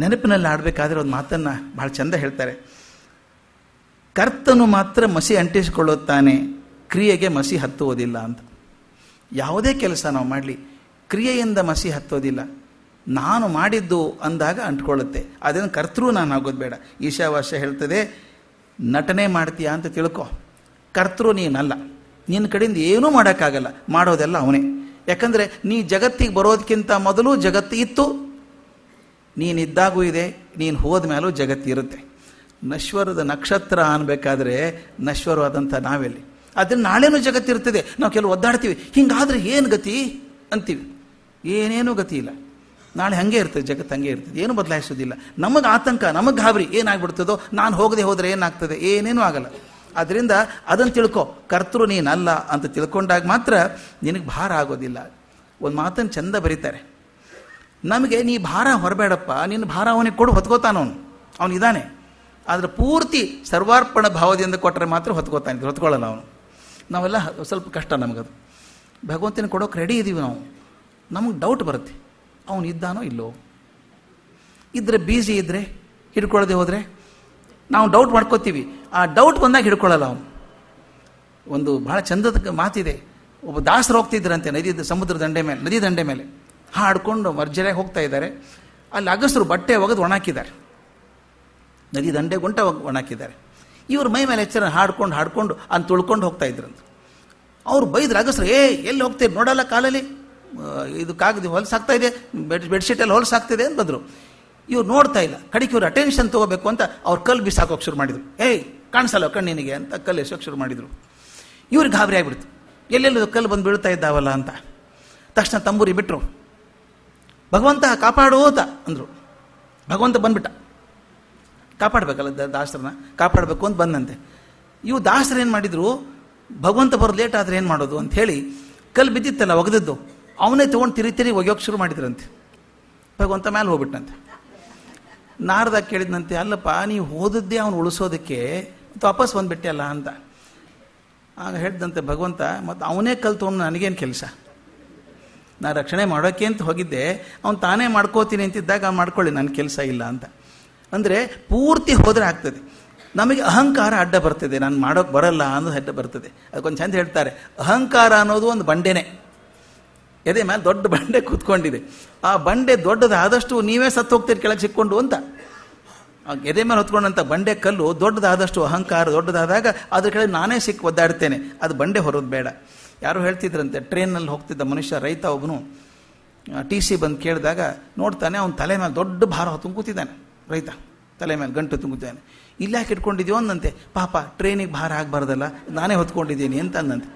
ನೆನಪಿನಲ್ಲಿ ಆಡಬೇಕಾದ್ರೆ ಒಂದು ಮಾತನ್ನು ಭಾಳ ಚಂದ ಹೇಳ್ತಾರೆ ಕರ್ತನು ಮಾತ್ರ ಮಸಿ ಅಂಟಿಸಿಕೊಳ್ಳುತ್ತಾನೆ ಕ್ರಿಯೆಗೆ ಮಸಿ ಹತ್ತುವುದಿಲ್ಲ ಅಂತ ಯಾವುದೇ ಕೆಲಸ ನಾವು ಮಾಡಲಿ ಕ್ರಿಯೆಯಿಂದ ಮಸಿ ಹತ್ತೋದಿಲ್ಲ ನಾನು ಮಾಡಿದ್ದು ಅಂದಾಗ ಅಂಟ್ಕೊಳ್ಳುತ್ತೆ ಅದನ್ನು ಕರ್ತೃ ನಾನು ಆಗೋದು ಬೇಡ ಈಶಾವಾಸ ಹೇಳ್ತದೆ ನಟನೆ ಮಾಡ್ತೀಯಾ ಅಂತ ತಿಳ್ಕೊ ಕರ್ತೃ ನೀನಲ್ಲ ನಿನ್ನ ಕಡೆಯಿಂದ ಏನೂ ಮಾಡೋಕ್ಕಾಗಲ್ಲ ಮಾಡೋದೆಲ್ಲ ಅವನೇ ಯಾಕಂದರೆ ನೀ ಜಗತ್ತಿಗೆ ಬರೋದಕ್ಕಿಂತ ಮೊದಲು ಜಗತ್ತು ಇತ್ತು ನೀನಿದ್ದಾಗೂ ಇದೆ ನೀನು ಹೋದ ಮೇಲೂ ಜಗತ್ತಿರುತ್ತೆ ನಶ್ವರದ ನಕ್ಷತ್ರ ಅನ್ಬೇಕಾದ್ರೆ ನಶ್ವರವಾದಂಥ ನಾವೆಲ್ಲಿ ಆದರೆ ನಾಳೆನೂ ಜಗತ್ತಿರ್ತದೆ ನಾವು ಕೆಲವು ಒದ್ದಾಡ್ತೀವಿ ಹಿಂಗಾದ್ರೆ ಏನು ಗತಿ ಅಂತೀವಿ ಏನೇನೂ ಗತಿ ಇಲ್ಲ ನಾಳೆ ಹಂಗೆ ಇರ್ತದೆ ಜಗತ್ತು ಹಂಗೆ ಇರ್ತದೆ ಏನು ಬದಲಾಯಿಸೋದಿಲ್ಲ ನಮಗೆ ಆತಂಕ ನಮಗೆ ಗಾಬರಿ ಏನಾಗ್ಬಿಡ್ತದೋ ನಾನು ಹೋಗದೆ ಹೋದರೆ ಏನಾಗ್ತದೆ ಏನೇನೂ ಆಗಲ್ಲ ಅದರಿಂದ ಅದನ್ನು ತಿಳ್ಕೊ ಕರ್ತೃ ನೀನಲ್ಲ ಅಂತ ತಿಳ್ಕೊಂಡಾಗ ಮಾತ್ರ ನಿನಗೆ ಭಾರ ಆಗೋದಿಲ್ಲ ಒಂದು ಮಾತನ್ನು ಚೆಂದ ಬರೀತಾರೆ ನಮಗೆ ನೀ ಭಾರ ಹೊರಬೇಡಪ್ಪ ನಿನ್ನ ಭಾರ ಅವನಿಗೆ ಕೊಡು ಅವನು ಅವನಿದ್ದಾನೆ ಆದರೆ ಪೂರ್ತಿ ಸರ್ವಾರ್ಪಣ ಭಾವದಿಂದ ಕೊಟ್ಟರೆ ಮಾತ್ರ ಹೊತ್ಕೋತಾನೆ ಹೊತ್ಕೊಳ್ಳಲ್ಲ ಅವನು ನಾವೆಲ್ಲ ಸ್ವಲ್ಪ ಕಷ್ಟ ನಮಗದು ಭಗವಂತನ ಕೊಡೋಕೆ ರೆಡಿ ಇದ್ದೀವಿ ನಾವು ನಮಗೆ ಡೌಟ್ ಬರುತ್ತೆ ಅವನು ಇದ್ದಾನೋ ಇಲ್ಲೋ ಇದ್ರೆ ಬೀಜಿ ಇದ್ದರೆ ಹಿಡ್ಕೊಳ್ಳದೆ ಹೋದರೆ ನಾವು ಡೌಟ್ ಮಾಡ್ಕೋತೀವಿ ಆ ಡೌಟ್ ಬಂದಾಗ ಹಿಡ್ಕೊಳ್ಳಲ್ಲ ಅವನು ಒಂದು ಭಾಳ ಚಂದದ ಮಾತಿದೆ ಒಬ್ಬ ದಾಸರು ಹೋಗ್ತಿದ್ರಂತೆ ನದಿ ಸಮುದ್ರ ದಂಡೆ ಮೇಲೆ ನದಿ ದಂಡೆ ಮೇಲೆ ಹಾಡ್ಕೊಂಡು ಮರ್ಜರಿಯಾಗಿ ಹೋಗ್ತಾ ಇದ್ದಾರೆ ಅಲ್ಲಿ ಅಗಸರು ಬಟ್ಟೆ ಒಗೆದು ಒಣಾಕಿದ್ದಾರೆ ನದಿ ದಂಡೆ ಗುಂಟ ಒಣಾಕಿದ್ದಾರೆ ಇವರು ಮೈ ಮೇಲೆ ಎಚ್ಚರ ಹಾಡ್ಕೊಂಡು ಹಾಡ್ಕೊಂಡು ಅಂತ ತುಳ್ಕೊಂಡು ಹೋಗ್ತಾ ಅಂತ ಅವ್ರು ಬೈದ್ರು ಅಗಸರು ಏ ಎಲ್ಲಿ ಹೋಗ್ತೀರಿ ನೋಡಲ್ಲ ಕಾಲಲ್ಲಿ ಇದು ಕಾಗದ ಹೊಲಸಾಗ್ತಾ ಇದೆ ಬೆಡ್ ಬೆಡ್ಶೀಟಲ್ಲಿ ಹೊಲಸಾಗ್ತಿದೆ ಅಂತ ಬಂದರು ಇವ್ರು ನೋಡ್ತಾ ಇಲ್ಲ ಕಡಿಕೆ ಇವ್ರು ಅಟೆನ್ಷನ್ ತೊಗೋಬೇಕು ಅಂತ ಅವ್ರು ಕಲ್ಲು ಬಿಸಾಕೋಕೆ ಶುರು ಮಾಡಿದರು ಏಯ್ ಕಾಣಿಸಲ್ಲ ಕಣ್ಣಿನಿಗೆ ಅಂತ ಕಲ್ಲು ಎಸೋಕೆ ಶುರು ಮಾಡಿದರು ಇವ್ರಿಗೆ ಗಾಬರಿ ಆಗಿಬಿಡ್ತು ಎಲ್ಲೆಲ್ಲೋ ಕಲ್ಲು ಬಂದು ಬೀಳ್ತಾ ಇದ್ದಾವಲ್ಲ ಅಂತ ತಕ್ಷಣ ತಂಬೂರಿ ಬಿಟ್ಟರು ಭಗವಂತ ಕಾಪಾಡೋತ ಅಂದರು ಭಗವಂತ ಬಂದ್ಬಿಟ್ಟ ಕಾಪಾಡಬೇಕಲ್ಲ ದಾಸರನ್ನ ಕಾಪಾಡಬೇಕು ಅಂತ ಬಂದಂತೆ ಇವು ದಾಸರು ಏನು ಮಾಡಿದರು ಭಗವಂತ ಬರೋದು ಲೇಟ್ ಆದರೆ ಏನು ಮಾಡೋದು ಅಂತ ಹೇಳಿ ಕಲ್ಲು ಬಿದ್ದಿತ್ತಲ್ಲ ಒಗೆದಿದ್ದು ಅವನೇ ತೊಗೊಂಡು ತಿರಿ ತಿರಿ ಒಗೆಯೋಕೆ ಶುರು ಮಾಡಿದ್ರಂತೆ ಭಗವಂತ ಮ್ಯಾಲೆ ಹೋಗ್ಬಿಟ್ಟಂತೆ ನಾರದ ಕೇಳಿದಂತೆ ಅಲ್ಲಪ್ಪ ನೀವು ಓದದ್ದೇ ಅವನು ಉಳಿಸೋದಕ್ಕೆ ವಾಪಸ್ ಬಂದುಬಿಟ್ಟೆ ಅಲ್ಲ ಅಂತ ಆಗ ಹೇಳಿದಂತೆ ಭಗವಂತ ಮತ್ತು ಅವನೇ ಕಲ್ತು ನನಗೇನು ಕೆಲಸ ನಾನು ರಕ್ಷಣೆ ಮಾಡೋಕೆ ಅಂತ ಹೋಗಿದ್ದೆ ಅವ್ನು ತಾನೇ ಮಾಡ್ಕೋತೀನಿ ಅಂತಿದ್ದಾಗ ಮಾಡ್ಕೊಳ್ಳಿ ನನ್ನ ಕೆಲಸ ಇಲ್ಲ ಅಂತ ಅಂದರೆ ಪೂರ್ತಿ ಹೋದರೆ ಆಗ್ತದೆ ನಮಗೆ ಅಹಂಕಾರ ಅಡ್ಡ ಬರ್ತದೆ ನಾನು ಮಾಡೋಕ್ಕೆ ಬರಲ್ಲ ಅನ್ನೋದು ಅಡ್ಡ ಬರ್ತದೆ ಅದಕ್ಕೊಂದು ಚಂದ ಹೇಳ್ತಾರೆ ಅಹಂಕಾರ ಅನ್ನೋದು ಒಂದು ಬಂಡೆನೇ ಎದೆ ಮೇಲೆ ದೊಡ್ಡ ಬಂಡೆ ಕೂತ್ಕೊಂಡಿದೆ ಆ ಬಂಡೆ ದೊಡ್ಡದಾದಷ್ಟು ನೀವೇ ಸತ್ತು ಹೋಗ್ತೀರಿ ಕೆಳಗೆ ಸಿಕ್ಕೊಂಡು ಅಂತ ಎದೆ ಮೇಲೆ ಹೊತ್ಕೊಂಡಂಥ ಬಂಡೆ ಕಲ್ಲು ದೊಡ್ಡದಾದಷ್ಟು ಅಹಂಕಾರ ದೊಡ್ಡದಾದಾಗ ಅದ್ರ ಕೆಳಗೆ ನಾನೇ ಸಿಕ್ಕಿ ಒದ್ದಾಡ್ತೇನೆ ಅದು ಬಂಡೆ ಹೊರೋದು ಬೇಡ ಯಾರು ಹೇಳ್ತಿದ್ರಂತೆ ಟ್ರೈನಲ್ಲಿ ಹೋಗ್ತಿದ್ದ ಮನುಷ್ಯ ರೈತ ಒಬ್ಬನು ಟಿ ಸಿ ಬಂದು ಕೇಳಿದಾಗ ನೋಡ್ತಾನೆ ಅವ್ನ ತಲೆ ಮೇಲೆ ದೊಡ್ಡ ಭಾರ ಹೊತ್ತು ರೈತ ತಲೆ ಮೇಲೆ ಗಂಟು ತುಂಬುತ್ತಾನೆ ಇಲ್ಲ ಯಾಕೆ ಇಟ್ಕೊಂಡಿದ್ಯೋ ಅಂದಂತೆ ಪಾಪ ಟ್ರೈನಿಗೆ ಭಾರ ಆಗಬಾರ್ದಲ್ಲ ನಾನೇ ಹೊತ್ಕೊಂಡಿದ್ದೀನಿ ಅಂತ ಅಂದಂತೆ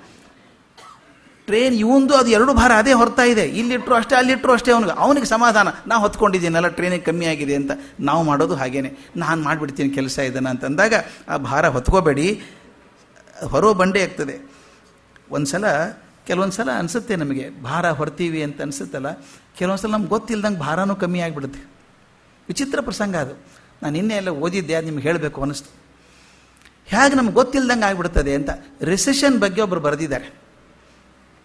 ಟ್ರೈನ್ ಇವಂದು ಅದು ಎರಡು ಭಾರ ಅದೇ ಹೊರತಾ ಇದೆ ಇಲ್ಲಿಟ್ಟರು ಅಷ್ಟೇ ಅಲ್ಲಿಟ್ಟರು ಅಷ್ಟೇ ಅವನಿಗೆ ಅವನಿಗೆ ಸಮಾಧಾನ ನಾವು ಹೊತ್ಕೊಂಡಿದ್ದೀನಲ್ಲ ಟ್ರೈನಿಗೆ ಕಮ್ಮಿ ಆಗಿದೆ ಅಂತ ನಾವು ಮಾಡೋದು ಹಾಗೇನೆ ನಾನು ಮಾಡಿಬಿಡ್ತೀನಿ ಕೆಲಸ ಇದನ್ನು ಅಂತಂದಾಗ ಆ ಭಾರ ಹೊತ್ಕೋಬೇಡಿ ಹೊರೋ ಬಂಡೆ ಆಗ್ತದೆ ಒಂದು ಸಲ ಕೆಲವೊಂದು ಸಲ ಅನಿಸುತ್ತೆ ನಮಗೆ ಭಾರ ಹೊರ್ತೀವಿ ಅಂತ ಅನಿಸುತ್ತಲ್ಲ ಕೆಲವೊಂದು ಸಲ ನಮ್ಗೆ ಗೊತ್ತಿಲ್ದಂಗೆ ಭಾರನೂ ಕಮ್ಮಿ ಆಗಿಬಿಡುತ್ತೆ ವಿಚಿತ್ರ ಪ್ರಸಂಗ ಅದು ನಾನು ಇನ್ನೇ ಎಲ್ಲ ಓದಿದ್ದೆ ಅದು ನಿಮ್ಗೆ ಹೇಳಬೇಕು ಅನ್ನಿಸ್ತು ಹೇಗೆ ನಮ್ಗೆ ಗೊತ್ತಿಲ್ಲದಂಗೆ ಆಗಿಬಿಡ್ತದೆ ಅಂತ ರಿಸೆಷನ್ ಬಗ್ಗೆ ಒಬ್ಬರು ಬರೆದಿದ್ದಾರೆ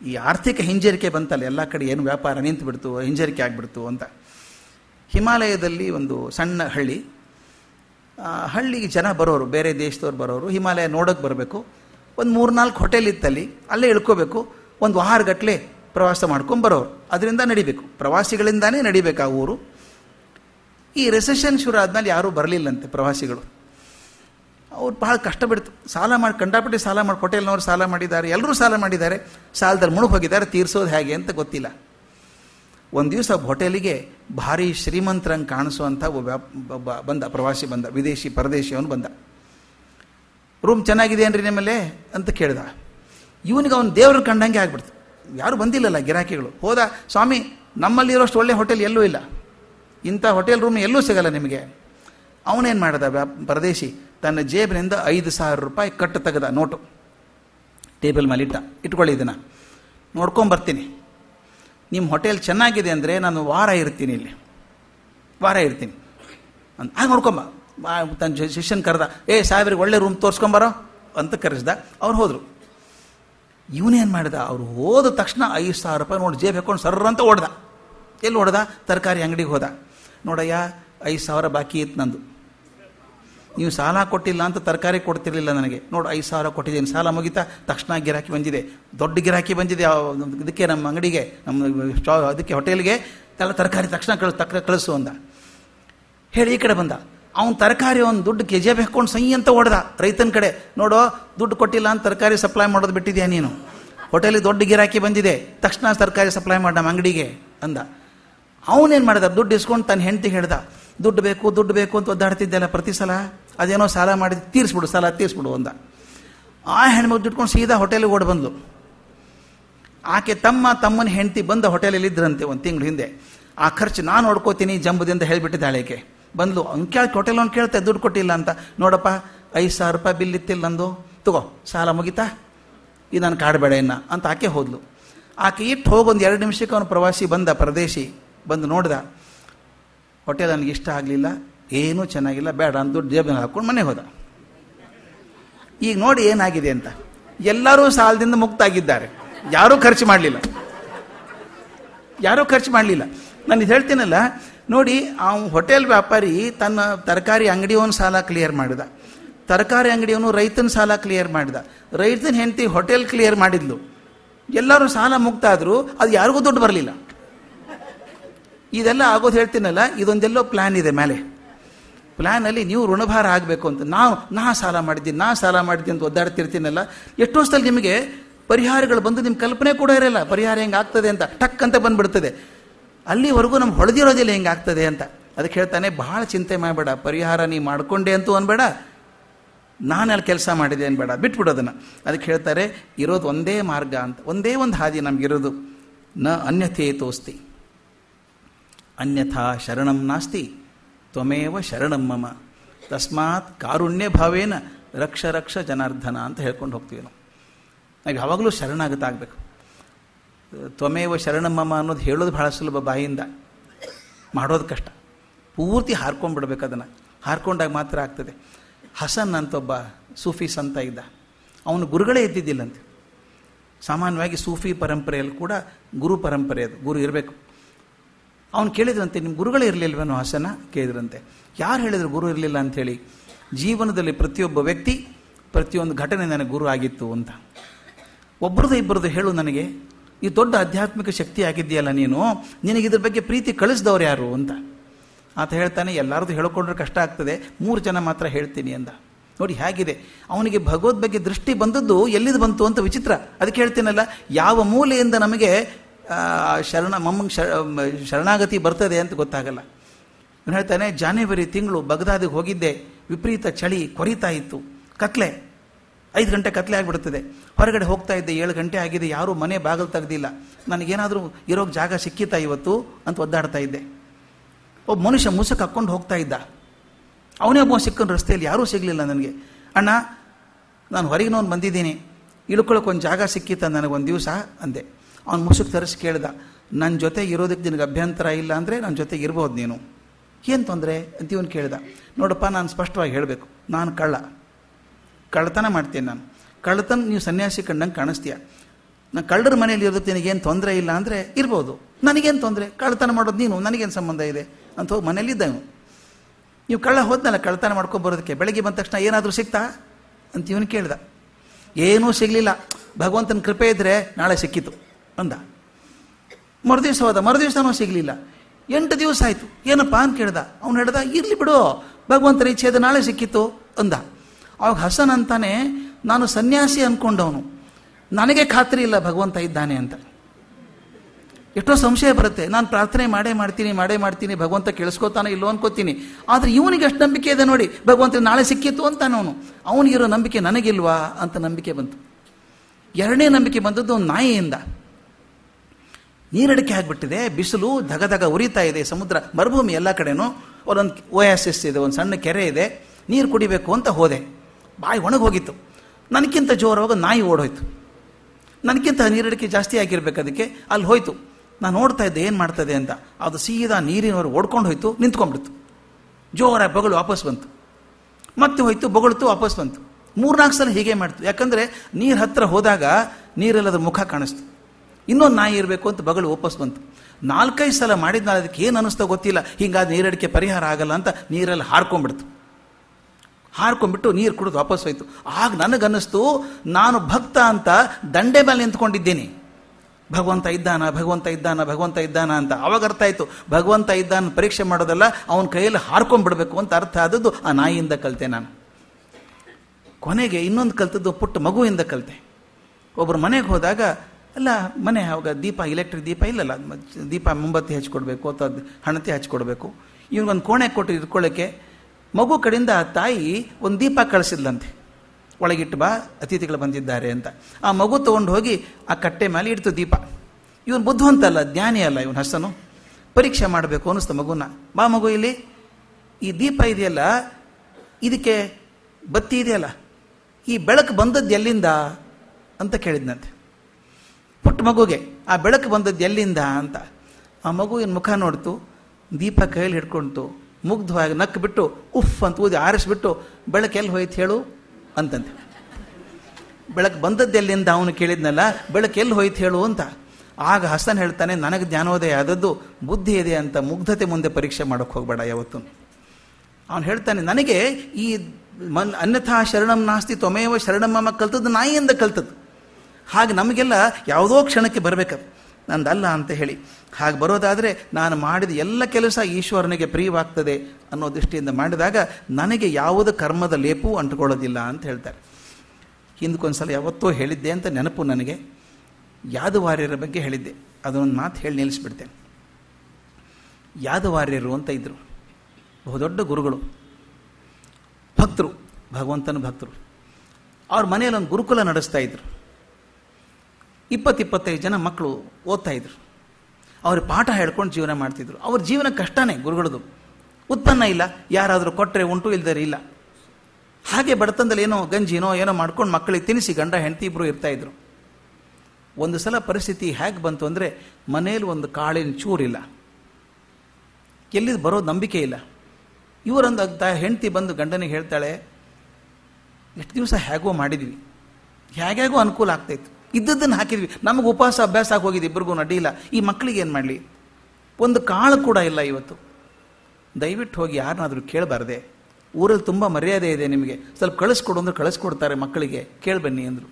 ಈ ಆರ್ಥಿಕ ಹಿಂಜರಿಕೆ ಬಂತಲ್ಲ ಎಲ್ಲ ಕಡೆ ಏನು ವ್ಯಾಪಾರ ನಿಂತು ಬಿಡ್ತು ಹಿಂಜರಿಕೆ ಆಗಿಬಿಡ್ತು ಅಂತ ಹಿಮಾಲಯದಲ್ಲಿ ಒಂದು ಸಣ್ಣ ಹಳ್ಳಿ ಹಳ್ಳಿಗೆ ಜನ ಬರೋರು ಬೇರೆ ದೇಶದವ್ರು ಬರೋರು ಹಿಮಾಲಯ ನೋಡೋಕ್ಕೆ ಬರಬೇಕು ಒಂದು ಮೂರು ನಾಲ್ಕು ಹೋಟೆಲ್ ಇತ್ತಲ್ಲಿ ಅಲ್ಲೇ ಇಳ್ಕೋಬೇಕು ಒಂದು ವಾರ ಗಟ್ಟಲೆ ಪ್ರವಾಸ ಬರೋರು ಅದರಿಂದ ನಡಿಬೇಕು ಪ್ರವಾಸಿಗಳಿಂದಾನೇ ನಡಿಬೇಕು ಆ ಊರು ಈ ರೆಸೆಷನ್ ಶುರು ಆದಮೇಲೆ ಯಾರೂ ಬರಲಿಲ್ಲಂತೆ ಪ್ರವಾಸಿಗಳು ಅವ್ರು ಭಾಳ ಬಿಡ್ತು ಸಾಲ ಮಾಡಿ ಕಂಡಾಪಟ್ಟಿ ಸಾಲ ಮಾಡಿ ಹೋಟೆಲ್ನವ್ರು ಸಾಲ ಮಾಡಿದ್ದಾರೆ ಎಲ್ಲರೂ ಸಾಲ ಮಾಡಿದ್ದಾರೆ ಸಾಲದಲ್ಲಿ ಮುಳುಗಿ ಹೋಗಿದ್ದಾರೆ ತೀರಿಸೋದು ಹೇಗೆ ಅಂತ ಗೊತ್ತಿಲ್ಲ ಒಂದು ದಿವಸ ಹೋಟೆಲಿಗೆ ಭಾರಿ ಶ್ರೀಮಂತರಂಗೆ ಕಾಣಿಸುವಂಥ ಒಬ್ಬ ಬಂದ ಪ್ರವಾಸಿ ಬಂದ ವಿದೇಶಿ ಪರದೇಶಿಯವನು ಬಂದ ರೂಮ್ ಚೆನ್ನಾಗಿದೆ ಏನ್ರಿ ನಿಮ್ಮಲ್ಲಿ ಅಂತ ಕೇಳಿದ ಇವನಿಗೆ ಅವನು ದೇವ್ರಿಗೆ ಕಂಡಂಗೆ ಆಗ್ಬಿಡ್ತು ಯಾರು ಬಂದಿಲ್ಲಲ್ಲ ಗಿರಾಕಿಗಳು ಹೋದ ಸ್ವಾಮಿ ನಮ್ಮಲ್ಲಿರೋಷ್ಟು ಒಳ್ಳೆ ಹೋಟೆಲ್ ಎಲ್ಲೂ ಇಲ್ಲ ಇಂಥ ಹೋಟೆಲ್ ರೂಮ್ ಎಲ್ಲೂ ಸಿಗಲ್ಲ ನಿಮಗೆ ಅವನೇನು ಮಾಡಿದ ಪರದೇಶಿ ತನ್ನ ಜೇಬಿನಿಂದ ಐದು ಸಾವಿರ ರೂಪಾಯಿ ಕಟ್ಟು ತೆಗೆದ ನೋಟು ಟೇಬಲ್ ಮೇಲೆ ಇಟ್ಟ ಇಟ್ಕೊಳ್ಳಿ ಇದನ್ನು ನೋಡ್ಕೊಂಬರ್ತೀನಿ ನಿಮ್ಮ ಹೋಟೆಲ್ ಚೆನ್ನಾಗಿದೆ ಅಂದರೆ ನಾನು ವಾರ ಇರ್ತೀನಿ ಇಲ್ಲಿ ವಾರ ಇರ್ತೀನಿ ಅಂತ ಹಾಗೆ ನೋಡ್ಕೊಂಬ ತನ್ನ ಶಿಷ್ಯನ ಕರೆದ ಏ ಸಾಹೇಬ್ರಿಗೆ ಒಳ್ಳೆ ರೂಮ್ ತೋರಿಸ್ಕೊಂಬರೋ ಅಂತ ಕರೆಸ್ದ ಅವ್ರು ಹೋದರು ಇವನೇನು ಮಾಡಿದ ಅವ್ರು ಹೋದ ತಕ್ಷಣ ಐದು ಸಾವಿರ ರೂಪಾಯಿ ನೋಡಿ ಜೇಬ್ ಹಾಕೊಂಡು ಸರ್ರ ಅಂತ ಓಡ್ದ ಎಲ್ಲಿ ಓಡ್ದ ತರಕಾರಿ ಅಂಗಡಿಗೆ ಹೋದ ನೋಡಯ್ಯ ಐದು ಸಾವಿರ ಬಾಕಿ ಇತ್ತು ನಂದು ನೀವು ಸಾಲ ಕೊಟ್ಟಿಲ್ಲ ಅಂತ ತರಕಾರಿ ಕೊಡ್ತಿರ್ಲಿಲ್ಲ ನನಗೆ ನೋಡಿ ಐದು ಸಾವಿರ ಕೊಟ್ಟಿದ್ದೀನಿ ಸಾಲ ಮುಗಿತಾ ತಕ್ಷಣ ಗಿರಾಕಿ ಬಂದಿದೆ ದೊಡ್ಡ ಗಿರಾಕಿ ಬಂದಿದೆ ಇದಕ್ಕೆ ನಮ್ಮ ಅಂಗಡಿಗೆ ನಮ್ಮ ಅದಕ್ಕೆ ಹೋಟೆಲ್ಗೆ ಎಲ್ಲ ತರಕಾರಿ ತಕ್ಷಣ ಕಳಿಸ್ ತಕ್ಕ ಕಳಿಸು ಅಂದ ಹೇಳಿ ಈ ಕಡೆ ಬಂದ ಅವ್ನು ತರಕಾರಿ ಒಂದು ದುಡ್ಡು ಕೆ ಜಿ ಹಾಕೊಂಡು ಸೈ ಅಂತ ಹೊಡೆದ ರೈತನ ಕಡೆ ನೋಡೋ ದುಡ್ಡು ಕೊಟ್ಟಿಲ್ಲ ಅಂತ ತರಕಾರಿ ಸಪ್ಲೈ ಮಾಡೋದು ಬಿಟ್ಟಿದ್ಯಾ ನೀನು ಹೋಟೆಲಿಗೆ ದೊಡ್ಡ ಗಿರಾಕಿ ಬಂದಿದೆ ತಕ್ಷಣ ತರಕಾರಿ ಸಪ್ಲೈ ಮಾಡಿ ಅಂಗಡಿಗೆ ಅಂದ ಅವನೇನು ಮಾಡ್ದ ದುಡ್ಡು ಇಸ್ಕೊಂಡು ತನ್ನ ಹೆಂಡತಿ ಹೇಳ್ದ ದುಡ್ಡು ಬೇಕು ದುಡ್ಡು ಬೇಕು ಅಂತ ಒದ್ದಾಡ್ತಿದ್ದೆಲ್ಲ ಪ್ರತಿ ಸಲ ಅದೇನೋ ಸಾಲ ಮಾಡಿ ತೀರಿಸ್ಬಿಡು ಸಾಲ ತೀರಿಸ್ಬಿಡು ಅಂದ ಆ ಹೆಣ್ಮಗ್ ದುಡ್ಕೊಂಡು ಸೀದಾ ಹೋಟೆಲಿಗೆ ಓಡಿ ಬಂದ್ಲು ಆಕೆ ತಮ್ಮ ತಮ್ಮನ ಹೆಂಡತಿ ಬಂದ ಹೋಟೆಲಲ್ಲಿ ಇದ್ರಂತೆ ಒಂದು ತಿಂಗಳು ಹಿಂದೆ ಆ ಖರ್ಚು ನಾನು ನೋಡ್ಕೋತೀನಿ ಜಂಬುದಿಂದ ಹೇಳಿಬಿಟ್ಟಿದ್ದಾಳೆಕೆ ಬಂದ್ಲು ಅಂಕ್ಯಾ ಕೊಟ್ಟಿಲ್ಲ ಅವ್ನು ಕೇಳ್ತೆ ದುಡ್ಡು ಕೊಟ್ಟಿಲ್ಲ ಅಂತ ನೋಡಪ್ಪ ಐದು ಸಾವಿರ ರೂಪಾಯಿ ಬಿಲ್ ಇತ್ತಿಲ್ಲ ನಂದು ತಗೋ ಸಾಲ ಮುಗಿತಾ ಇದು ನಾನು ಕಾಡಬೇಡ ಇನ್ನ ಅಂತ ಆಕೆ ಹೋದ್ಲು ಆಕೆ ಇಟ್ಟು ಹೋಗೊಂದು ಎರಡು ನಿಮಿಷಕ್ಕೆ ಅವನು ಪ್ರವಾಸಿ ಬಂದ ಪ್ರದೇಶಿ ಬಂದು ನೋಡ್ದ ಹೋಟೆಲ್ ನನಗೆ ಇಷ್ಟ ಆಗಲಿಲ್ಲ ಏನೂ ಚೆನ್ನಾಗಿಲ್ಲ ಬೇಡ ಅಂತ ದುಡ್ಡು ಜೇಬಿನ ಹಾಕ್ಕೊಂಡು ಮನೆ ಹೋದ ಈಗ ನೋಡಿ ಏನಾಗಿದೆ ಅಂತ ಎಲ್ಲರೂ ಸಾಲದಿಂದ ಮುಕ್ತಾಗಿದ್ದಾರೆ ಯಾರೂ ಖರ್ಚು ಮಾಡಲಿಲ್ಲ ಯಾರೂ ಖರ್ಚು ಮಾಡಲಿಲ್ಲ ನಾನು ಇದು ಹೇಳ್ತೀನಲ್ಲ ನೋಡಿ ಆ ಹೋಟೆಲ್ ವ್ಯಾಪಾರಿ ತನ್ನ ತರಕಾರಿ ಅಂಗಡಿಯವನು ಸಾಲ ಕ್ಲಿಯರ್ ಮಾಡಿದ ತರಕಾರಿ ಅಂಗಡಿಯವನು ರೈತನ ಸಾಲ ಕ್ಲಿಯರ್ ಮಾಡಿದ ರೈತನ ಹೆಂಡತಿ ಹೋಟೆಲ್ ಕ್ಲಿಯರ್ ಮಾಡಿದ್ಲು ಎಲ್ಲರೂ ಸಾಲ ಮುಕ್ತ ಆದರೂ ಅದು ಯಾರಿಗೂ ದುಡ್ಡು ಬರಲಿಲ್ಲ ಇದೆಲ್ಲ ಆಗೋದು ಹೇಳ್ತೀನಲ್ಲ ಇದೊಂದೆಲ್ಲೋ ಪ್ಲ್ಯಾನ್ ಇದೆ ಮೇಲೆ ಪ್ಲ್ಯಾನಲ್ಲಿ ನೀವು ಋಣಭಾರ ಆಗಬೇಕು ಅಂತ ನಾವು ನಾ ಸಾಲ ಮಾಡಿದ್ದೀನಿ ನಾ ಸಾಲ ಮಾಡಿದ್ದೀನಿ ಅಂತ ಒದ್ದಾಡ್ತಿರ್ತೀನಲ್ಲ ಎಷ್ಟೋ ಸಲ ನಿಮಗೆ ಪರಿಹಾರಗಳು ಬಂದು ನಿಮ್ಮ ಕಲ್ಪನೆ ಕೂಡ ಇರಲ್ಲ ಪರಿಹಾರ ಹೆಂಗೆ ಆಗ್ತದೆ ಅಂತ ಟಕ್ ಅಂತ ಬಂದ್ಬಿಡ್ತದೆ ಅಲ್ಲಿವರೆಗೂ ನಮ್ಗೆ ಹೊಳೆದಿರೋದಿಲ್ಲ ಹೆಂಗಾಗ್ತದೆ ಅಂತ ಅದಕ್ಕೆ ಹೇಳ್ತಾನೆ ಭಾಳ ಚಿಂತೆ ಮಾಡಬೇಡ ಪರಿಹಾರ ನೀ ಮಾಡಿಕೊಂಡೆ ಅಂತೂ ಅನ್ಬೇಡ ನಾನು ಅಲ್ಲಿ ಕೆಲಸ ಮಾಡಿದೆ ಅನ್ಬೇಡ ಬಿಟ್ಬಿಡೋದನ್ನು ಅದಕ್ಕೆ ಹೇಳ್ತಾರೆ ಇರೋದು ಒಂದೇ ಮಾರ್ಗ ಅಂತ ಒಂದೇ ಒಂದು ಹಾದಿ ನಮಗಿರೋದು ನ ಅನ್ಯಥೇ ತೋಸ್ತಿ ಅನ್ಯಥಾ ಶರಣಂ ನಾಸ್ತಿ ತ್ವಮೇವ ಶರಣಂ ಮಮ ತಸ್ಮಾತ್ ಕಾರುಣ್ಯ ಭಾವೇನ ರಕ್ಷ ರಕ್ಷ ಜನಾರ್ಧನ ಅಂತ ಹೇಳ್ಕೊಂಡು ಹೋಗ್ತೀವಿ ನಾವು ನಾವು ಯಾವಾಗಲೂ ಶರಣಾಗತ ಆಗಬೇಕು ತ್ವಮೇವ ಶರಣಮ್ಮಮ್ಮ ಅನ್ನೋದು ಹೇಳೋದು ಭಾಳ ಸುಲಭ ಬಾಯಿಂದ ಮಾಡೋದು ಕಷ್ಟ ಪೂರ್ತಿ ಹಾರ್ಕೊಂಡ್ಬಿಡ್ಬೇಕು ಅದನ್ನು ಹಾರ್ಕೊಂಡಾಗ ಮಾತ್ರ ಆಗ್ತದೆ ಹಸನ್ ಅಂತ ಒಬ್ಬ ಸೂಫಿ ಸಂತ ಇದ್ದ ಅವನು ಗುರುಗಳೇ ಇದ್ದಿದ್ದಿಲ್ಲಂತೆ ಸಾಮಾನ್ಯವಾಗಿ ಸೂಫಿ ಪರಂಪರೆಯಲ್ಲಿ ಕೂಡ ಗುರು ಪರಂಪರೆ ಅದು ಗುರು ಇರಬೇಕು ಅವನು ಕೇಳಿದ್ರಂತೆ ನಿಮ್ಮ ಗುರುಗಳೇ ಇರಲಿಲ್ವೇನೋ ಹಸನ ಕೇಳಿದ್ರಂತೆ ಯಾರು ಹೇಳಿದ್ರು ಗುರು ಇರಲಿಲ್ಲ ಅಂಥೇಳಿ ಜೀವನದಲ್ಲಿ ಪ್ರತಿಯೊಬ್ಬ ವ್ಯಕ್ತಿ ಪ್ರತಿಯೊಂದು ಘಟನೆ ನನಗೆ ಗುರು ಆಗಿತ್ತು ಅಂತ ಒಬ್ರದ್ದು ಇಬ್ಬರದ್ದು ಹೇಳು ನನಗೆ ಈ ದೊಡ್ಡ ಆಧ್ಯಾತ್ಮಿಕ ಶಕ್ತಿ ಆಗಿದೆಯಲ್ಲ ನೀನು ನಿನಗೆ ಇದ್ರ ಬಗ್ಗೆ ಪ್ರೀತಿ ಕಳಿಸ್ದವ್ರು ಯಾರು ಅಂತ ಆತ ಹೇಳ್ತಾನೆ ಎಲ್ಲರದು ಹೇಳ್ಕೊಂಡ್ರೆ ಕಷ್ಟ ಆಗ್ತದೆ ಮೂರು ಜನ ಮಾತ್ರ ಹೇಳ್ತೀನಿ ಅಂದ ನೋಡಿ ಹೇಗಿದೆ ಅವನಿಗೆ ಭಗವದ್ ಬಗ್ಗೆ ದೃಷ್ಟಿ ಬಂದದ್ದು ಎಲ್ಲಿದು ಬಂತು ಅಂತ ವಿಚಿತ್ರ ಅದಕ್ಕೆ ಹೇಳ್ತೀನಲ್ಲ ಯಾವ ಮೂಲೆಯಿಂದ ನಮಗೆ ಶರಣ ಮಮ್ಮ ಶರಣಾಗತಿ ಬರ್ತದೆ ಅಂತ ಗೊತ್ತಾಗಲ್ಲ ಹೇಳ್ತಾನೆ ಜಾನೆವರಿ ತಿಂಗಳು ಬಗದಾದಿಗೆ ಹೋಗಿದ್ದೆ ವಿಪರೀತ ಚಳಿ ಕೊರಿತಾ ಇತ್ತು ಕತ್ಲೆ ಐದು ಗಂಟೆ ಕತ್ಲೆ ಆಗಿಬಿಡ್ತದೆ ಹೊರಗಡೆ ಹೋಗ್ತಾ ಇದ್ದೆ ಏಳು ಗಂಟೆ ಆಗಿದೆ ಯಾರೂ ಮನೆ ಬಾಗಿಲು ತೆಗೆದಿಲ್ಲ ನನಗೇನಾದರೂ ಇರೋಕ್ಕೆ ಜಾಗ ಸಿಕ್ಕಿತಾ ಇವತ್ತು ಅಂತ ಒದ್ದಾಡ್ತಾ ಇದ್ದೆ ಒಬ್ಬ ಮನುಷ್ಯ ಮುಸಕ್ಕೆ ಹಾಕ್ಕೊಂಡು ಹೋಗ್ತಾ ಇದ್ದ ಅವನೇ ಒಬ್ಬ ಸಿಕ್ಕೊಂಡು ರಸ್ತೆಯಲ್ಲಿ ಯಾರೂ ಸಿಗಲಿಲ್ಲ ನನಗೆ ಅಣ್ಣ ನಾನು ಹೊರಗಿನವನು ಬಂದಿದ್ದೀನಿ ಇಳ್ಕೊಳ್ಳೋಕೆ ಒಂದು ಜಾಗ ಸಿಕ್ಕಿತ್ತ ನನಗೊಂದು ದಿವಸ ಅಂದೆ ಅವ್ನು ಮುಸುಕ್ ತರಿಸಿ ಕೇಳ್ದ ನನ್ನ ಜೊತೆ ಇರೋದಕ್ಕೆ ನಿನಗೆ ಅಭ್ಯಂತರ ಇಲ್ಲ ಅಂದರೆ ನನ್ನ ಜೊತೆ ಇರ್ಬೋದು ನೀನು ಏನು ತೊಂದರೆ ಅಂತ ಇವನು ಕೇಳ್ದ ನೋಡಪ್ಪ ನಾನು ಸ್ಪಷ್ಟವಾಗಿ ಹೇಳಬೇಕು ನಾನು ಕಳ್ಳ ಕಳ್ಳತನ ಮಾಡ್ತೇನೆ ನಾನು ಕಳ್ಳತನ ನೀವು ಸನ್ಯಾಸಿ ಕಂಡಂಗೆ ಕಾಣಿಸ್ತೀಯ ನಾನು ಕಳ್ಳರ ಮನೆಯಲ್ಲಿ ಇರೋದು ನಿನಗೇನು ತೊಂದರೆ ಇಲ್ಲ ಅಂದರೆ ಇರ್ಬೋದು ನನಗೇನು ತೊಂದರೆ ಕಳ್ಳತನ ಮಾಡೋದು ನೀನು ನನಗೇನು ಸಂಬಂಧ ಇದೆ ಅಂತ ಹೋಗಿ ಮನೇಲಿದ್ದ ಇವನು ನೀವು ಕಳ್ಳ ಹೋದ್ನಲ್ಲ ಕಳ್ಳತನ ಮಾಡ್ಕೊಂಡು ಬರೋದಕ್ಕೆ ಬೆಳಗ್ಗೆ ಬಂದ ತಕ್ಷಣ ಏನಾದರೂ ಸಿಗ್ತಾ ಅಂತ ಇವನು ಕೇಳ್ದ ಏನೂ ಸಿಗಲಿಲ್ಲ ಭಗವಂತನ ಕೃಪೆ ಇದ್ದರೆ ನಾಳೆ ಸಿಕ್ಕಿತು ಅಂದ ಮರುದಿವಸ ಹೋದ ಮರುದಿವಸನೂ ಸಿಗಲಿಲ್ಲ ಎಂಟು ದಿವಸ ಆಯಿತು ಏನಪ್ಪ ಅಂತ ಕೇಳ್ದ ಅವನು ಹೇಳ್ದ ಇರಲಿ ಬಿಡು ಭಗವಂತನ ಇಚ್ಛೆ ಅದು ನಾಳೆ ಸಿಕ್ಕಿತ್ತು ಅಂದ ಅವಾಗ ಹಸನ್ ಅಂತಾನೆ ನಾನು ಸನ್ಯಾಸಿ ಅಂದ್ಕೊಂಡವನು ನನಗೆ ಖಾತ್ರಿ ಇಲ್ಲ ಭಗವಂತ ಇದ್ದಾನೆ ಅಂತ ಎಷ್ಟೋ ಸಂಶಯ ಬರುತ್ತೆ ನಾನು ಪ್ರಾರ್ಥನೆ ಮಾಡೇ ಮಾಡ್ತೀನಿ ಮಾಡೇ ಮಾಡ್ತೀನಿ ಭಗವಂತ ಕೇಳಿಸ್ಕೋತಾನೆ ಇಲ್ಲೋ ಅನ್ಕೋತೀನಿ ಆದರೆ ಇವನಿಗೆ ಎಷ್ಟು ನಂಬಿಕೆ ಇದೆ ನೋಡಿ ಭಗವಂತ ನಾಳೆ ಸಿಕ್ಕಿತ್ತು ಅಂತಾನೆ ಅವನು ಅವನಿಗಿರೋ ನಂಬಿಕೆ ನನಗಿಲ್ವಾ ಅಂತ ನಂಬಿಕೆ ಬಂತು ಎರಡನೇ ನಂಬಿಕೆ ಬಂದದ್ದು ಒಂದು ನಾಯಿಯಿಂದ ನೀರಡಿಕೆ ಆಗಿಬಿಟ್ಟಿದೆ ಬಿಸಿಲು ಧಗ ಧಗ ಉರಿತಾ ಇದೆ ಸಮುದ್ರ ಮರುಭೂಮಿ ಎಲ್ಲ ಕಡೆನೂ ಒಂದೊಂದು ಎಸ್ ಇದೆ ಒಂದು ಸಣ್ಣ ಕೆರೆ ಇದೆ ನೀರು ಕುಡಿಬೇಕು ಅಂತ ಹೋದೆ ಬಾಯಿ ಒಣಗೋಗಿತ್ತು ನನಗಿಂತ ಜೋರಾಗ ನಾಯಿ ಓಡೋಯ್ತು ನನಗಿಂತ ನೀರಿಡಿಕೆ ಜಾಸ್ತಿ ಆಗಿರ್ಬೇಕು ಅದಕ್ಕೆ ಅಲ್ಲಿ ಹೋಯ್ತು ನಾನು ನೋಡ್ತಾ ಇದ್ದೆ ಏನು ಮಾಡ್ತದೆ ಅಂತ ಅದು ಸೀದಾ ನೀರಿನವರು ಓಡ್ಕೊಂಡು ಹೋಯ್ತು ನಿಂತ್ಕೊಂಡ್ಬಿಡ್ತು ಜೋರಾಗಿ ಬಗಳು ವಾಪಸ್ ಬಂತು ಮತ್ತೆ ಹೋಯ್ತು ಬೊಗಳ್ತು ವಾಪಸ್ ಬಂತು ಮೂರ್ನಾಲ್ಕು ಸಲ ಹೀಗೆ ಮಾಡ್ತು ಯಾಕಂದರೆ ನೀರು ಹತ್ತಿರ ಹೋದಾಗ ನೀರೆಲ್ಲದ ಮುಖ ಕಾಣಿಸ್ತು ಇನ್ನೊಂದು ನಾಯಿ ಇರಬೇಕು ಅಂತ ಬಗಳು ವಾಪಸ್ ಬಂತು ನಾಲ್ಕೈದು ಸಲ ಮಾಡಿದ್ಮೇಲೆ ಅದಕ್ಕೆ ಏನು ಅನಿಸ್ತೋ ಗೊತ್ತಿಲ್ಲ ಹಿಂಗಾದ ನೀರಡಿಕೆ ಪರಿಹಾರ ಆಗಲ್ಲ ಅಂತ ನೀರಲ್ಲಿ ಹಾರ್ಕೊಂಡ್ಬಿಡ್ತು ಹಾರ್ಕೊಂಡ್ಬಿಟ್ಟು ನೀರು ಕುಡಿದು ವಾಪಸ್ ಹೋಯಿತು ಆಗ ನನಗನ್ನಿಸ್ತು ನಾನು ಭಕ್ತ ಅಂತ ದಂಡೆ ಮೇಲೆ ನಿಂತ್ಕೊಂಡಿದ್ದೀನಿ ಭಗವಂತ ಇದ್ದಾನ ಭಗವಂತ ಇದ್ದಾನ ಭಗವಂತ ಇದ್ದಾನ ಅಂತ ಅವಾಗ ಅರ್ಥ ಆಯಿತು ಭಗವಂತ ಇದ್ದಾನ ಪರೀಕ್ಷೆ ಮಾಡೋದಲ್ಲ ಅವನ ಕೈಯಲ್ಲಿ ಹಾರ್ಕೊಂಡ್ಬಿಡ್ಬೇಕು ಅಂತ ಅರ್ಥ ಆದದ್ದು ಆ ನಾಯಿಯಿಂದ ಕಲಿತೆ ನಾನು ಕೊನೆಗೆ ಇನ್ನೊಂದು ಕಲ್ತದ್ದು ಪುಟ್ಟ ಮಗುವಿಂದ ಕಲಿತೆ ಒಬ್ಬರು ಮನೆಗೆ ಹೋದಾಗ ಅಲ್ಲ ಮನೆ ಅವಾಗ ದೀಪ ಎಲೆಕ್ಟ್ರಿಕ್ ದೀಪ ಇಲ್ಲಲ್ಲ ದೀಪ ಮುಂಬತ್ತಿ ಹಚ್ಕೊಡ್ಬೇಕು ಅಥವಾ ಹಣತೆ ಹಚ್ಕೊಡ್ಬೇಕು ಇವನಿಗೊಂದು ಕೋಣೆ ಕೊಟ್ಟು ಇಟ್ಕೊಳ್ಳೋಕ್ಕೆ ಮಗು ಕಡೆಯಿಂದ ತಾಯಿ ಒಂದು ದೀಪ ಕಳಿಸಿದ್ಲಂತೆ ಒಳಗಿಟ್ಟು ಬಾ ಅತಿಥಿಗಳು ಬಂದಿದ್ದಾರೆ ಅಂತ ಆ ಮಗು ತೊಗೊಂಡು ಹೋಗಿ ಆ ಕಟ್ಟೆ ಮೇಲೆ ಇಡ್ತು ದೀಪ ಇವನು ಅಲ್ಲ ಜ್ಞಾನಿ ಅಲ್ಲ ಇವನು ಹಸನು ಪರೀಕ್ಷೆ ಮಾಡಬೇಕು ಅನ್ನಿಸ್ತು ಮಗುನ ಬಾ ಮಗು ಇಲ್ಲಿ ಈ ದೀಪ ಇದೆಯಲ್ಲ ಇದಕ್ಕೆ ಬತ್ತಿ ಇದೆಯಲ್ಲ ಈ ಬೆಳಕು ಬಂದದ್ದು ಎಲ್ಲಿಂದ ಅಂತ ಕೇಳಿದ್ನಂತೆ ಪುಟ್ಟ ಮಗುಗೆ ಆ ಬೆಳಕು ಬಂದದ್ದು ಎಲ್ಲಿಂದ ಅಂತ ಆ ಮಗುವಿನ ಮುಖ ನೋಡ್ತು ದೀಪ ಕೈಯಲ್ಲಿ ಹಿಡ್ಕೊಳ್ತು ಮುಗ್ಧವಾಗಿ ನಕ್ಕ ಬಿಟ್ಟು ಉಫ್ ಅಂತ ಊದಿ ಆರಿಸ್ಬಿಟ್ಟು ಬೆಳಕು ಎಲ್ಲಿ ಹೋಯ್ತು ಹೇಳು ಅಂತಂತೆ ಬೆಳಕು ಬಂದದ್ದೆಲ್ಲಿಂದ ಅವನು ಕೇಳಿದ್ನಲ್ಲ ಬೆಳಕು ಎಲ್ಲಿ ಹೋಯ್ತು ಹೇಳು ಅಂತ ಆಗ ಹಸನ್ ಹೇಳ್ತಾನೆ ನನಗೆ ಜ್ಞಾನೋದಯ ಆದದ್ದು ಬುದ್ಧಿ ಇದೆ ಅಂತ ಮುಗ್ಧತೆ ಮುಂದೆ ಪರೀಕ್ಷೆ ಮಾಡೋಕ್ಕೆ ಹೋಗಬೇಡ ಯಾವತ್ತು ಅವನು ಹೇಳ್ತಾನೆ ನನಗೆ ಈ ಮನ್ ಅನ್ಯಥಾ ಶರಣಂ ನಾಸ್ತಿ ತ್ವಮೇವ ಶರಣಮ್ಮ ಕಲ್ತದ್ದು ನಾಯಿಯಿಂದ ಕಲ್ತದ್ದು ಹಾಗೆ ನಮಗೆಲ್ಲ ಯಾವುದೋ ಕ್ಷಣಕ್ಕೆ ಬರಬೇಕದು ನಂದಲ್ಲ ಅಂತ ಹೇಳಿ ಹಾಗೆ ಬರೋದಾದರೆ ನಾನು ಮಾಡಿದ ಎಲ್ಲ ಕೆಲಸ ಈಶ್ವರನಿಗೆ ಪ್ರಿಯವಾಗ್ತದೆ ಅನ್ನೋ ದೃಷ್ಟಿಯಿಂದ ಮಾಡಿದಾಗ ನನಗೆ ಯಾವುದು ಕರ್ಮದ ಲೇಪು ಅಂಟುಕೊಳ್ಳೋದಿಲ್ಲ ಅಂತ ಹೇಳ್ತಾರೆ ಹಿಂದಕ್ಕೊಂದ್ಸಲ ಯಾವತ್ತೋ ಹೇಳಿದ್ದೆ ಅಂತ ನೆನಪು ನನಗೆ ಯಾದವಾರ್ಯರ ಬಗ್ಗೆ ಹೇಳಿದ್ದೆ ಅದನ್ನೊಂದು ಮಾತು ಹೇಳಿ ನಿಲ್ಲಿಸ್ಬಿಡ್ತೇನೆ ಯಾದವಾರ್ಯರು ಅಂತ ಇದ್ದರು ಬಹುದೊಡ್ಡ ಗುರುಗಳು ಭಕ್ತರು ಭಗವಂತನ ಭಕ್ತರು ಅವ್ರ ಮನೆಯಲ್ಲಿ ಒಂದು ಗುರುಕುಲ ನಡೆಸ್ತಾ ಇದ್ರು ಇಪ್ಪತ್ತು ಇಪ್ಪತ್ತೈದು ಜನ ಮಕ್ಕಳು ಇದ್ರು ಅವ್ರಿಗೆ ಪಾಠ ಹೇಳ್ಕೊಂಡು ಜೀವನ ಮಾಡ್ತಿದ್ರು ಅವ್ರ ಜೀವನ ಕಷ್ಟನೇ ಗುರುಗಳದು ಉತ್ಪನ್ನ ಇಲ್ಲ ಯಾರಾದರೂ ಕೊಟ್ಟರೆ ಉಂಟು ಇಲ್ದರೆ ಇಲ್ಲ ಹಾಗೆ ಬಡತನದಲ್ಲಿ ಏನೋ ಗಂಜಿನೋ ಏನೋ ಮಾಡ್ಕೊಂಡು ಮಕ್ಕಳಿಗೆ ತಿನ್ನಿಸಿ ಗಂಡ ಹೆಂಡತಿ ಇಬ್ಬರು ಇರ್ತಾಯಿದ್ರು ಒಂದು ಸಲ ಪರಿಸ್ಥಿತಿ ಹೇಗೆ ಬಂತು ಅಂದರೆ ಮನೇಲಿ ಒಂದು ಕಾಳಿನ ಚೂರಿಲ್ಲ ಎಲ್ಲಿ ಬರೋ ನಂಬಿಕೆ ಇಲ್ಲ ಇವರೊಂದು ಹೆಂಡತಿ ಬಂದು ಗಂಡನಿಗೆ ಹೇಳ್ತಾಳೆ ಎಷ್ಟು ದಿವಸ ಹೇಗೋ ಮಾಡಿದ್ವಿ ಹ್ಯಾಗ್ಯಾಗೋ ಅನುಕೂಲ ಆಗ್ತಾಯಿತ್ತು ಇದ್ದದ್ದನ್ನು ಹಾಕಿದ್ವಿ ನಮಗೆ ಉಪವಾಸ ಅಭ್ಯಾಸ ಆಗಿ ಹೋಗಿದೆ ಇಬ್ಬರಿಗೂ ನಡೆಯಿಲ್ಲ ಈ ಮಕ್ಕಳಿಗೆ ಏನು ಮಾಡಲಿ ಒಂದು ಕಾಳು ಕೂಡ ಇಲ್ಲ ಇವತ್ತು ದಯವಿಟ್ಟು ಹೋಗಿ ಯಾರನ್ನಾದರೂ ಕೇಳಬಾರ್ದೆ ಊರಲ್ಲಿ ತುಂಬ ಮರ್ಯಾದೆ ಇದೆ ನಿಮಗೆ ಸ್ವಲ್ಪ ಕಳಿಸ್ಕೊಡು ಅಂದ್ರೆ ಕಳಿಸ್ಕೊಡ್ತಾರೆ ಮಕ್ಕಳಿಗೆ ಕೇಳಬನ್ನಿ ಅಂದರು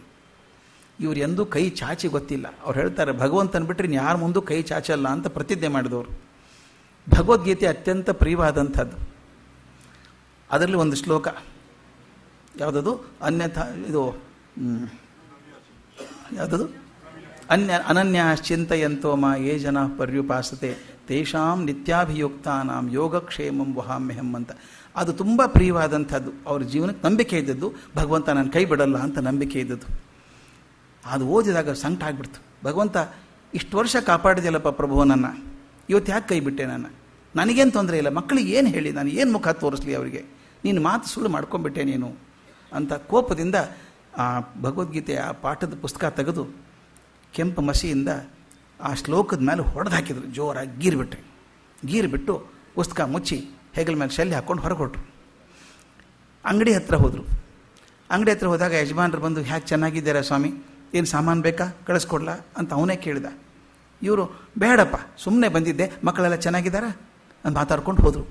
ಇವರು ಎಂದೂ ಕೈ ಚಾಚಿ ಗೊತ್ತಿಲ್ಲ ಅವ್ರು ಹೇಳ್ತಾರೆ ಭಗವಂತನ ಬಿಟ್ಟರೆ ಯಾರ ಮುಂದೂ ಕೈ ಚಾಚಲ್ಲ ಅಂತ ಪ್ರತಿಜ್ಞೆ ಮಾಡಿದವರು ಭಗವದ್ಗೀತೆ ಅತ್ಯಂತ ಪ್ರಿಯವಾದಂಥದ್ದು ಅದರಲ್ಲಿ ಒಂದು ಶ್ಲೋಕ ಯಾವುದದು ಅನ್ಯಥ ಇದು ಯಾವುದದು ಅನ್ಯ ಅನನ್ಯ ಮಾ ಏ ಜನ ಪರ್ಯುಪಾಸತೆ ತೇಷಾಂ ನಿತ್ಯಾಭಿಯುಕ್ತಾನಾಂ ಯೋಗಕ್ಷೇಮಂ ವಹಾಮ್ಯಹಂ ಅಂತ ಅದು ತುಂಬ ಪ್ರಿಯವಾದಂಥದ್ದು ಅವ್ರ ಜೀವನಕ್ಕೆ ನಂಬಿಕೆ ಇದ್ದದ್ದು ಭಗವಂತ ನಾನು ಕೈ ಬಿಡಲ್ಲ ಅಂತ ನಂಬಿಕೆ ಇದ್ದದ್ದು ಅದು ಓದಿದಾಗ ಸಂಕಟ ಆಗ್ಬಿಡ್ತು ಭಗವಂತ ಇಷ್ಟು ವರ್ಷ ಕಾಪಾಡಿದೆಯಲ್ಲಪ್ಪ ಪ್ರಭು ನನ್ನ ಇವತ್ತು ಯಾಕೆ ಕೈ ಬಿಟ್ಟೆ ನಾನು ನನಗೇನು ತೊಂದರೆ ಇಲ್ಲ ಮಕ್ಕಳಿಗೆ ಏನು ಹೇಳಿ ನಾನು ಏನು ಮುಖ ತೋರಿಸಲಿ ಅವರಿಗೆ ನೀನು ಮಾತು ಸುಳ್ಳು ಮಾಡ್ಕೊಂಬಿಟ್ಟೆ ನೀನು ಅಂತ ಕೋಪದಿಂದ ಆ ಭಗವದ್ಗೀತೆ ಆ ಪಾಠದ ಪುಸ್ತಕ ತೆಗೆದು ಕೆಂಪು ಮಸಿಯಿಂದ ಆ ಶ್ಲೋಕದ ಮೇಲೆ ಹೊಡೆದು ಹಾಕಿದ್ರು ಜೋರಾಗಿ ಗೀರ್ ಬಿಟ್ಟು ಪುಸ್ತಕ ಮುಚ್ಚಿ ಹೆಗಲ ಮೇಲೆ ಶಲ್ಲಿ ಹಾಕ್ಕೊಂಡು ಹೊರಗೊಟ್ರು ಅಂಗಡಿ ಹತ್ತಿರ ಹೋದರು ಅಂಗಡಿ ಹತ್ತಿರ ಹೋದಾಗ ಯಜಮಾನರು ಬಂದು ಹ್ಯಾಕ್ ಚೆನ್ನಾಗಿದ್ದೀರಾ ಸ್ವಾಮಿ ಏನು ಸಾಮಾನು ಬೇಕಾ ಕಳಿಸ್ಕೊಡ್ಲ ಅಂತ ಅವನೇ ಕೇಳಿದ ಇವರು ಬೇಡಪ್ಪ ಸುಮ್ಮನೆ ಬಂದಿದ್ದೆ ಮಕ್ಕಳೆಲ್ಲ ಚೆನ್ನಾಗಿದ್ದಾರಾ ಅಂತ ಮಾತಾಡ್ಕೊಂಡು ಹೋದರು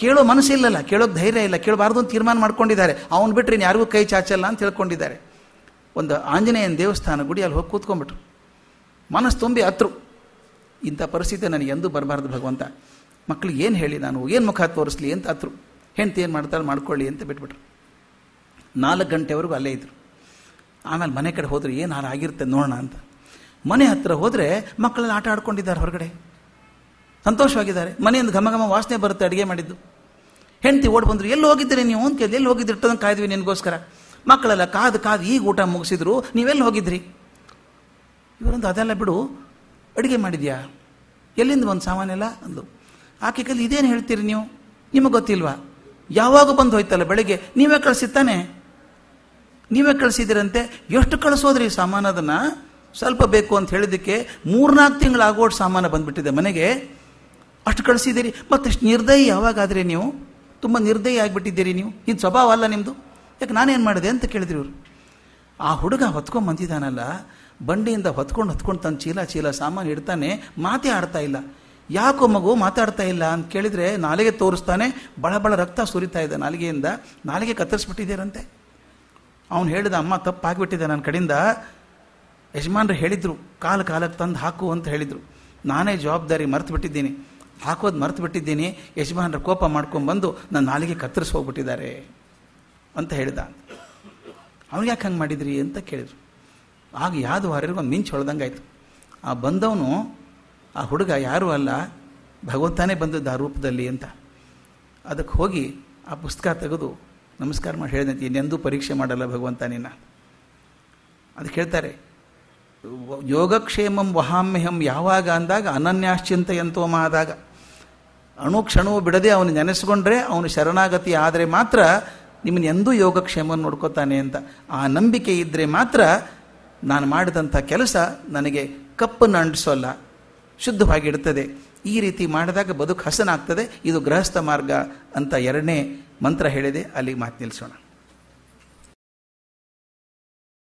ಕೇಳೋ ಮನಸ್ಸಿಲ್ಲಲ್ಲ ಕೇಳೋ ಧೈರ್ಯ ಇಲ್ಲ ಕೇಳಬಾರ್ದು ಅಂತ ತೀರ್ಮಾನ ಮಾಡ್ಕೊಂಡಿದ್ದಾರೆ ಅವ್ನು ಬಿಟ್ಟರೆ ಇನ್ನು ಯಾರಿಗೂ ಕೈ ಚಾಚಲ್ಲ ಅಂತ ತಿಳ್ಕೊಂಡಿದ್ದಾರೆ ಒಂದು ಆಂಜನೇಯನ ದೇವಸ್ಥಾನ ಗುಡಿ ಅಲ್ಲಿ ಹೋಗಿ ಕೂತ್ಕೊಂಡ್ಬಿಟ್ರು ಮನಸ್ಸು ತುಂಬಿ ಹತ್ರು ಇಂಥ ಪರಿಸ್ಥಿತಿ ನನಗೆ ಎಂದೂ ಬರಬಾರ್ದು ಭಗವಂತ ಮಕ್ಳು ಏನು ಹೇಳಿ ನಾನು ಏನು ಮುಖ ತೋರಿಸ್ಲಿ ಅಂತ ಹತ್ರು ಹೆಂಡ್ತಿ ಏನು ಮಾಡ್ತಾಳೆ ಮಾಡ್ಕೊಳ್ಳಿ ಅಂತ ಬಿಟ್ಬಿಟ್ರು ನಾಲ್ಕು ಗಂಟೆವರೆಗೂ ಅಲ್ಲೇ ಇದ್ರು ಆಮೇಲೆ ಮನೆ ಕಡೆ ಹೋದರೆ ಏನು ಆಗಿರುತ್ತೆ ನೋಡೋಣ ಅಂತ ಮನೆ ಹತ್ತಿರ ಹೋದರೆ ಮಕ್ಕಳನ್ನ ಆಟ ಆಡ್ಕೊಂಡಿದ್ದಾರೆ ಹೊರಗಡೆ ಸಂತೋಷವಾಗಿದ್ದಾರೆ ಮನೆಯಿಂದ ಘಮ ಘಮ ವಾಸನೆ ಬರುತ್ತೆ ಅಡುಗೆ ಮಾಡಿದ್ದು ಹೆಂಡತಿ ಓಡ್ ಬಂದರು ಎಲ್ಲಿ ಹೋಗಿದ್ದೀರಿ ನೀವು ಅಂತ ಕೇಳಿ ಎಲ್ಲಿ ಹೋಗಿದ್ದಿರಿ ಇಟ್ಟದಂಗೆ ಕಾಯ್ದ್ವಿ ನಿನಗೋಸ್ಕರ ಮಕ್ಕಳೆಲ್ಲ ಕಾದು ಕಾದು ಈಗ ಊಟ ಮುಗಿಸಿದ್ರು ನೀವೆಲ್ಲಿ ಹೋಗಿದ್ರಿ ಇವರೊಂದು ಅದೆಲ್ಲ ಬಿಡು ಅಡುಗೆ ಮಾಡಿದ್ಯಾ ಎಲ್ಲಿಂದ ಒಂದು ಸಾಮಾನೆಲ್ಲ ಅಂದು ಆಕೆ ಕಲ್ಲಿ ಇದೇನು ಹೇಳ್ತೀರಿ ನೀವು ನಿಮಗೆ ಗೊತ್ತಿಲ್ವಾ ಯಾವಾಗ ಬಂದು ಹೋಯ್ತಲ್ಲ ಬೆಳಗ್ಗೆ ನೀವೇ ಕಳಿಸಿತ್ತಾನೆ ನೀವೇ ಕಳಿಸಿದಿರಂತೆ ಎಷ್ಟು ಕಳಿಸೋದ್ರಿ ಸಾಮಾನದನ್ನು ಸ್ವಲ್ಪ ಬೇಕು ಅಂತ ಹೇಳಿದ್ದಕ್ಕೆ ಮೂರ್ನಾಲ್ಕು ಆಗೋಟ್ ಸಾಮಾನು ಬಂದುಬಿಟ್ಟಿದೆ ಮನೆಗೆ ಅಷ್ಟು ಕಳಿಸಿದ್ದೀರಿ ಮತ್ತಷ್ಟು ನಿರ್ದಯಿ ಯಾವಾಗಾದರೆ ನೀವು ತುಂಬ ನಿರ್ದಯಿ ಆಗಿಬಿಟ್ಟಿದ್ದೀರಿ ನೀವು ಇದು ಸ್ವಭಾವ ಅಲ್ಲ ನಿಮ್ಮದು ಯಾಕೆ ನಾನೇನು ಮಾಡಿದೆ ಅಂತ ಕೇಳಿದ್ರು ಇವರು ಆ ಹುಡುಗ ಹೊತ್ಕೊಂಡು ಬಂದಿದ್ದಾನಲ್ಲ ಬಂಡಿಯಿಂದ ಹೊತ್ಕೊಂಡು ಹೊತ್ಕೊಂಡು ತಂದು ಚೀಲ ಚೀಲ ಸಾಮಾನು ಇಡ್ತಾನೆ ಮಾತೇ ಆಡ್ತಾ ಇಲ್ಲ ಯಾಕೋ ಮಗು ಮಾತಾಡ್ತಾ ಇಲ್ಲ ಅಂತ ಕೇಳಿದರೆ ನಾಲಿಗೆ ತೋರಿಸ್ತಾನೆ ಬಳ ಬಳ ರಕ್ತ ಸುರಿತಾ ಇದೆ ನಾಲಿಗೆಯಿಂದ ನಾಲಿಗೆ ಕತ್ತರಿಸ್ಬಿಟ್ಟಿದ್ದೀರಂತೆ ಅವನು ಹೇಳಿದ ಅಮ್ಮ ತಪ್ಪಾಗಿಬಿಟ್ಟಿದೆ ನನ್ನ ಕಡೆಯಿಂದ ಯಜಮಾನ್ರು ಹೇಳಿದರು ಕಾಲು ಕಾಲಕ್ಕೆ ತಂದು ಹಾಕು ಅಂತ ಹೇಳಿದರು ನಾನೇ ಜವಾಬ್ದಾರಿ ಮರೆತು ಬಿಟ್ಟಿದ್ದೀನಿ ಹಾಕೋದು ಮರೆತು ಬಿಟ್ಟಿದ್ದೀನಿ ಯಜಮಾನರ ಕೋಪ ಬಂದು ನನ್ನ ನಾಲಿಗೆ ಕತ್ತರಿಸಿ ಹೋಗ್ಬಿಟ್ಟಿದ್ದಾರೆ ಅಂತ ಹೇಳಿದ ಅವ್ನು ಯಾಕೆ ಹಂಗೆ ಮಾಡಿದ್ರಿ ಅಂತ ಕೇಳಿದ್ರು ಆಗ ಯಾವುದು ವಾರಿಗೂ ಒಂದು ಮಿಂಚು ಆಯ್ತು ಆ ಬಂದವನು ಆ ಹುಡುಗ ಯಾರೂ ಅಲ್ಲ ಭಗವಂತನೇ ಬಂದದ್ದು ಆ ರೂಪದಲ್ಲಿ ಅಂತ ಅದಕ್ಕೆ ಹೋಗಿ ಆ ಪುಸ್ತಕ ತೆಗೆದು ನಮಸ್ಕಾರ ಮಾಡಿ ಹೇಳಿದಂತೆ ಇನ್ನೆಂದೂ ಪರೀಕ್ಷೆ ಮಾಡಲ್ಲ ಭಗವಂತ ನಿನ್ನ ಅದಕ್ಕೆ ಹೇಳ್ತಾರೆ ಯೋಗಕ್ಷೇಮಂ ವಹಾಮ್ಯಹಂ ಯಾವಾಗ ಅಂದಾಗ ಅನನ್ಯಾಶ್ಚಿಂತ ಆದಾಗ ಕ್ಷಣವೂ ಬಿಡದೆ ಅವನು ನೆನೆಸ್ಕೊಂಡ್ರೆ ಅವನು ಶರಣಾಗತಿ ಆದರೆ ಮಾತ್ರ ನಿಮ್ಮನ್ನು ಎಂದೂ ಯೋಗಕ್ಷೇಮ ನೋಡ್ಕೋತಾನೆ ಅಂತ ಆ ನಂಬಿಕೆ ಇದ್ದರೆ ಮಾತ್ರ ನಾನು ಮಾಡಿದಂಥ ಕೆಲಸ ನನಗೆ ಕಪ್ಪನ್ನು ಅಂಟಿಸೋಲ್ಲ ಶುದ್ಧವಾಗಿಡ್ತದೆ ಈ ರೀತಿ ಮಾಡಿದಾಗ ಬದುಕು ಹಸನಾಗ್ತದೆ ಇದು ಗೃಹಸ್ಥ ಮಾರ್ಗ ಅಂತ ಎರಡನೇ ಮಂತ್ರ ಹೇಳಿದೆ ಅಲ್ಲಿ ಮಾತು ನಿಲ್ಲಿಸೋಣ